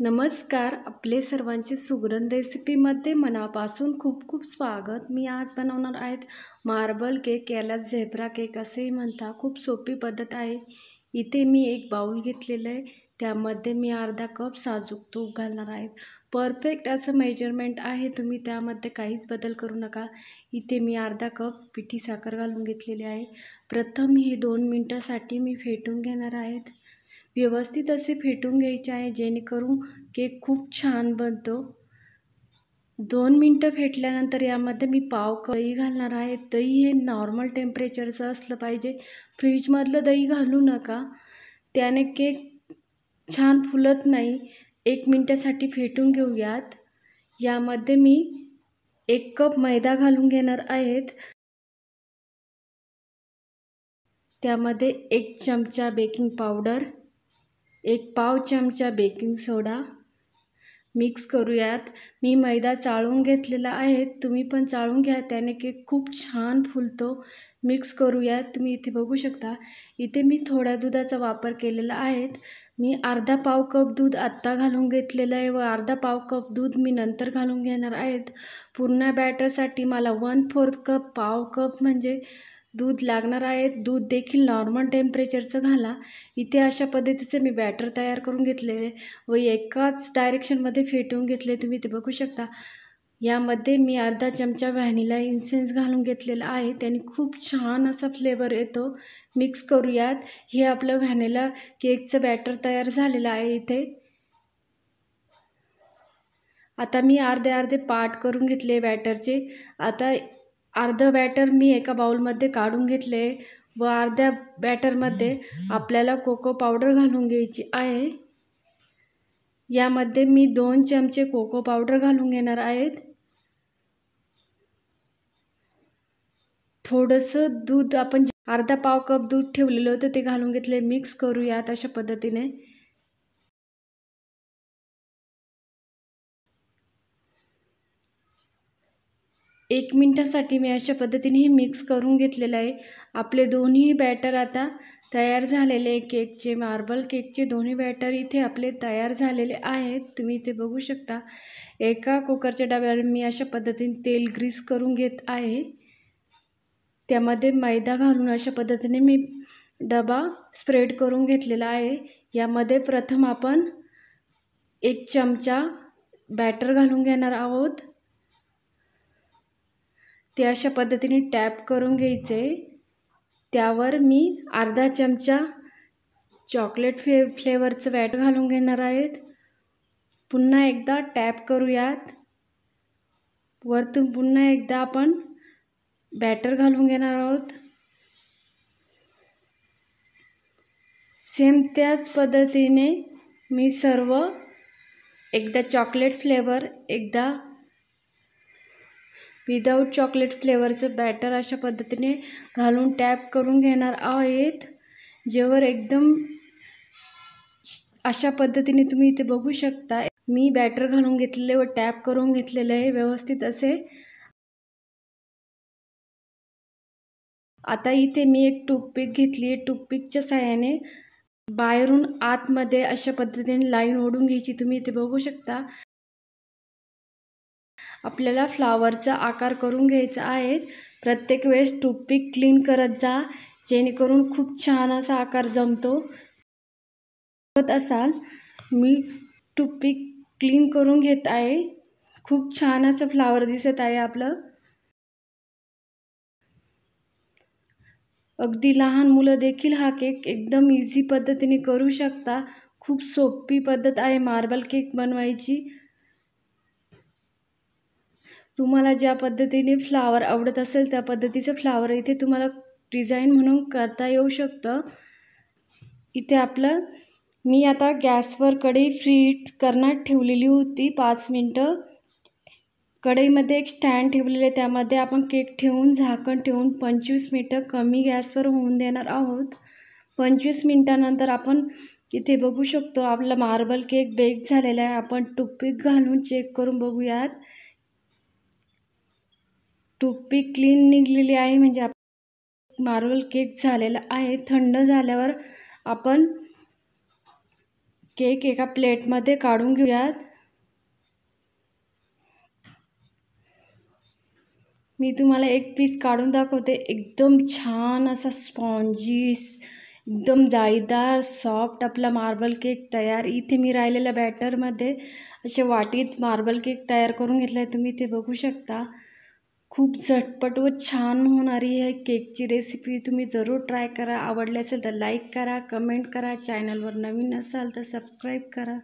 नमस्कार आपले सर्वांचे सुगरण रेसिपीमध्ये मनापासून खूप खूप स्वागत मी आज बनवणार आहेत मार्बल केक याला झेब्रा केक असेही म्हणता खूप सोपी पद्धत आहे इथे मी एक बाऊल घेतलेलं आहे त्यामध्ये मी अर्धा कप साजूक तूप घालणार आहे परफेक्ट असं मेजरमेंट आहे तुम्ही त्यामध्ये काहीच बदल करू नका इथे मी अर्धा कप पिठी साखर घालून घेतलेली आहे प्रथम हे दोन मिनटासाठी मी फेटून घेणार आहेत व्यवस्थित असे फेटून घ्यायचे आहे जेणेकरून केक खूप छान बनतो दोन मिनटं फेटल्यानंतर यामध्ये मी पाव दही घालणार आहे दही हे नॉर्मल टेम्परेचरचं असलं पाहिजे फ्रीजमधलं दही घालू नका त्याने केक छान फुलत नाही एक मिनटासाठी फेटून घेऊयात यामध्ये मी एक कप मैदा घालून घेणार आहेत त्यामध्ये एक चमचा बेकिंग पावडर एक पाव चमचा बेकिंग सोडा मिक्स करूयात मी मैदा चाळून घेतलेला आहे तुम्ही पण चाळून घ्या त्याने केक खूप छान फुलतो मिक्स करूयात तुम्ही इथे बघू शकता इथे मी थोड्या दुधाचा वापर केलेला आहे मी अर्धा पाव कप दूध आत्ता घालून घेतलेलं आहे व अर्धा पाव कप दूध मी नंतर घालून घेणार आहेत पूर्ण बॅटरसाठी मला वन फोर्थ कप पाव कप म्हणजे दूध लागणार आहे दूध देखील नॉर्मल टेम्परेचरचं घाला इथे अशा पद्धतीचे मी बॅटर तयार करून घेतलेले व एकाच डायरेक्शनमध्ये फेटून घेतले तुम्ही ते बघू शकता यामध्ये मी अर्धा चमचा व्हॅनिला इन्सेन्स घालून घेतलेला आहे त्याने खूप छान असा फ्लेवर येतो मिक्स करूयात हे आपलं व्हॅनिला केकचं बॅटर तयार झालेलं आहे इथे आता मी अर्धे अर्धे पार्ट करून घेतले बॅटरचे आता अर्धा बॅटर मी एका बाउलमध्ये काढून घेतले व अर्ध्या बॅटरमध्ये आपल्याला कोको पावडर घालून घ्यायची आहे यामध्ये मी दोन चमचे कोको पावडर घालून घेणार आहेत थोडंसं दूध आपण अर्धा पाव कप दूध ठेवलेलं होतं ते घालून घेतले मिक्स करूयात अशा पद्धतीने एक मिनटासाठी मी अशा पद्धतीने हे मिक्स करून घेतलेलं आहे आपले दोन्ही बॅटर आता तयार झालेले केकचे मार्बल केकचे दोन्ही बॅटर इथे आपले तयार झालेले आहेत तुम्ही इथे बघू शकता एका कुकरच्या डब्यावर मी अशा पद्धतीने तेल ग्रीस करून घेत आहे त्यामध्ये मैदा घालून अशा पद्धतीने मी डबा स्प्रेड करून घेतलेला आहे यामध्ये प्रथम आपण एक चमचा बॅटर घालून घेणार आहोत ते अशा पद्धतीने टॅप करून घ्यायचे त्यावर मी अर्धा चमचा चॉकलेट फ्ले फ्लेवरचं वॅट घालून घेणार आहेत पुन्हा एकदा टॅप करूयात वरतून पुन्हा एकदा आपण बॅटर घालून घेणार आहोत सेम त्याच पद्धतीने मी सर्व एकदा चॉकलेट फ्लेवर एकदा विदाऊट चॉकलेट फ्लेवरचं बॅटर अशा पद्धतीने घालून टॅप करून घेणार आहेत जेवर एकदम अशा पद्धतीने तुम्ही इथे बघू शकता मी बॅटर घालून घेतलेले व टॅप करून घेतलेले आहे व्यवस्थित असे आता इथे मी एक टूथपिक घेतली आहे टूथपिकच्या साह्याने बाहेरून आतमध्ये अशा पद्धतीने लाईन ओढून घ्यायची तुम्ही इथे बघू शकता आपल्याला फ्लावरचा आकार करून घ्यायचा आहे प्रत्येक वेळेस टूथपिक क्लीन करत जा जेणेकरून खूप छान असा आकार जमतो करत असाल मी टूथपिक क्लीन करून घेत आहे खूप छान असं फ्लावर दिसत आहे आपलं अगदी लहान मुलं देखील हा केक एकदम इझी पद्धतीने करू शकता खूप सोपी पद्धत आहे मार्बल केक बनवायची तुम्हाला ज्या पद्धतीने फ्लावर आवडत असेल त्या पद्धतीचं फ्लावर इथे तुम्हाला डिझाईन म्हणून करता येऊ शकतं इथे आपलं मी आता गॅसवर कढई फ्रीट करणार ठेवलेली होती पाच मिनटं कढईमध्ये एक स्टँड ठेवलेले त्यामध्ये आपण केक ठेवून झाकण ठेवून पंचवीस मिनटं कमी गॅसवर होऊन देणार आहोत पंचवीस मिनटानंतर आपण इथे बघू शकतो आपला मार्बल केक बेक झालेला आहे आपण टुपीक घालून चेक करून बघूयात टोपी क्लीन निघलेली आहे म्हणजे आप मार्बल केक झालेला आहे थंड झाल्यावर आपण केक एका प्लेटमध्ये काढून घेऊयात मी तुम्हाला एक पीस काढून दाखवते एकदम छान असा स्पॉन्जीस एकदम जाळीदार सॉफ्ट आपला मार्बल केक तयार इथे मी राहिलेल्या बॅटरमध्ये असे वाटीत मार्बल केक तयार करून घेतला आहे तुम्ही ते बघू शकता खूप झटपट व छान होणारी आहे केकची रेसिपी तुम्ही जरूर ट्राय करा आवडली असेल तर लाईक करा कमेंट करा चॅनलवर नवीन असाल तर सबस्क्राईब करा